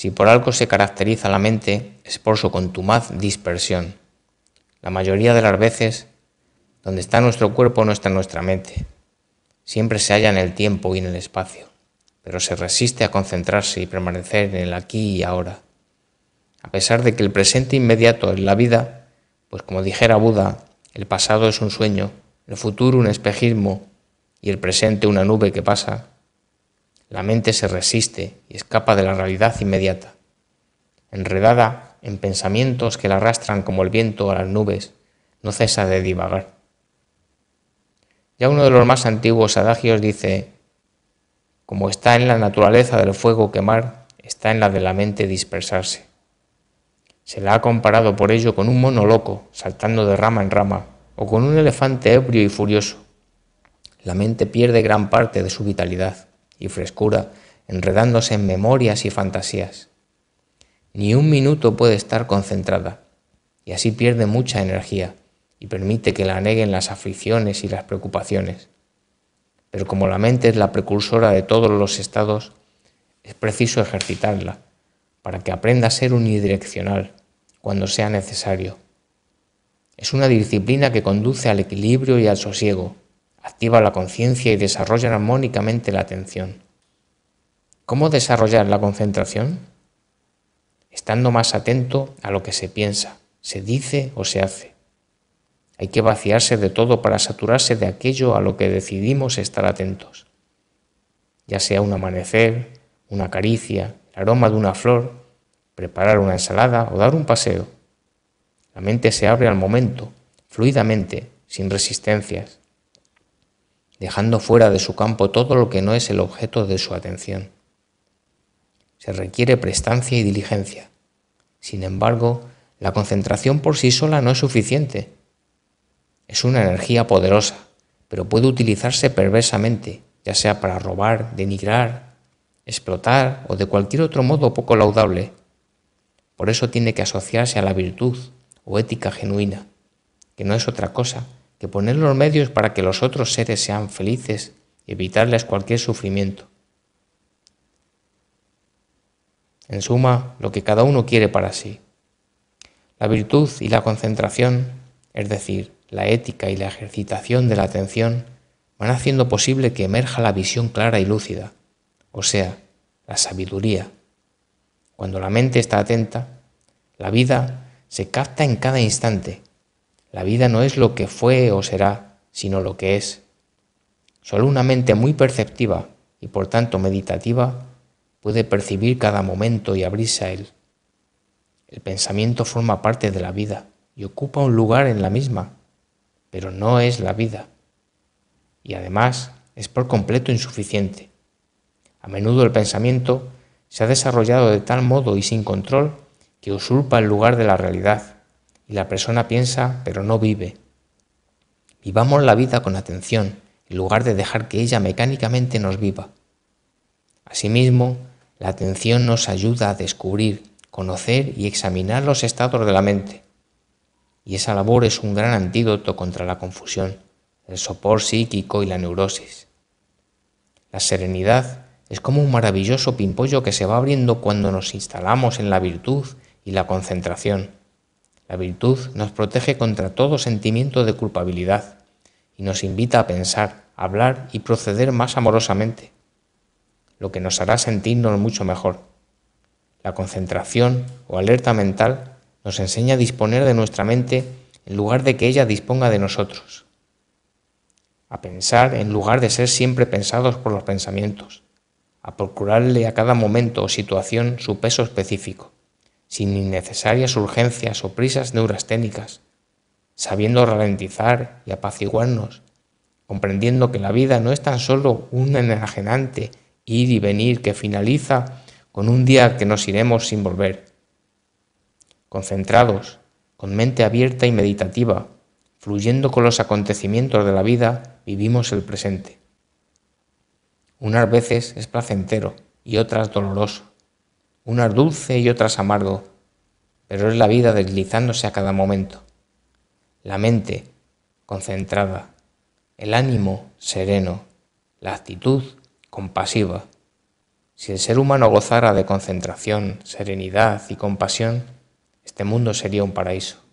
Si por algo se caracteriza la mente es por su contumaz dispersión. La mayoría de las veces, donde está nuestro cuerpo no está nuestra mente. Siempre se halla en el tiempo y en el espacio, pero se resiste a concentrarse y permanecer en el aquí y ahora. A pesar de que el presente inmediato es la vida, pues como dijera Buda, el pasado es un sueño, el futuro un espejismo y el presente una nube que pasa, la mente se resiste y escapa de la realidad inmediata, enredada en pensamientos que la arrastran como el viento a las nubes, no cesa de divagar. Ya uno de los más antiguos adagios dice, como está en la naturaleza del fuego quemar, está en la de la mente dispersarse. Se la ha comparado por ello con un mono loco saltando de rama en rama o con un elefante ebrio y furioso. La mente pierde gran parte de su vitalidad y frescura, enredándose en memorias y fantasías. Ni un minuto puede estar concentrada, y así pierde mucha energía y permite que la aneguen las aflicciones y las preocupaciones. Pero como la mente es la precursora de todos los estados, es preciso ejercitarla para que aprenda a ser unidireccional cuando sea necesario. Es una disciplina que conduce al equilibrio y al sosiego, activa la conciencia y desarrolla armónicamente la atención. ¿Cómo desarrollar la concentración? Estando más atento a lo que se piensa, se dice o se hace. Hay que vaciarse de todo para saturarse de aquello a lo que decidimos estar atentos. Ya sea un amanecer, una caricia, el aroma de una flor, preparar una ensalada o dar un paseo. La mente se abre al momento, fluidamente, sin resistencias dejando fuera de su campo todo lo que no es el objeto de su atención. Se requiere prestancia y diligencia. Sin embargo, la concentración por sí sola no es suficiente. Es una energía poderosa, pero puede utilizarse perversamente, ya sea para robar, denigrar, explotar o de cualquier otro modo poco laudable. Por eso tiene que asociarse a la virtud o ética genuina, que no es otra cosa que poner los medios para que los otros seres sean felices y evitarles cualquier sufrimiento. En suma, lo que cada uno quiere para sí. La virtud y la concentración, es decir, la ética y la ejercitación de la atención, van haciendo posible que emerja la visión clara y lúcida, o sea, la sabiduría. Cuando la mente está atenta, la vida se capta en cada instante la vida no es lo que fue o será, sino lo que es. Solo una mente muy perceptiva y por tanto meditativa puede percibir cada momento y abrirse a él. El pensamiento forma parte de la vida y ocupa un lugar en la misma, pero no es la vida. Y además es por completo insuficiente. A menudo el pensamiento se ha desarrollado de tal modo y sin control que usurpa el lugar de la realidad y la persona piensa pero no vive. Vivamos la vida con atención en lugar de dejar que ella mecánicamente nos viva. Asimismo, la atención nos ayuda a descubrir, conocer y examinar los estados de la mente. Y esa labor es un gran antídoto contra la confusión, el sopor psíquico y la neurosis. La serenidad es como un maravilloso pimpollo que se va abriendo cuando nos instalamos en la virtud y la concentración. La virtud nos protege contra todo sentimiento de culpabilidad y nos invita a pensar, hablar y proceder más amorosamente, lo que nos hará sentirnos mucho mejor. La concentración o alerta mental nos enseña a disponer de nuestra mente en lugar de que ella disponga de nosotros. A pensar en lugar de ser siempre pensados por los pensamientos. A procurarle a cada momento o situación su peso específico sin innecesarias urgencias o prisas neurasténicas, sabiendo ralentizar y apaciguarnos, comprendiendo que la vida no es tan solo un enajenante ir y venir que finaliza con un día que nos iremos sin volver. Concentrados, con mente abierta y meditativa, fluyendo con los acontecimientos de la vida, vivimos el presente. Unas veces es placentero y otras doloroso unas dulce y otras amargo, pero es la vida deslizándose a cada momento. La mente concentrada, el ánimo sereno, la actitud compasiva. Si el ser humano gozara de concentración, serenidad y compasión, este mundo sería un paraíso.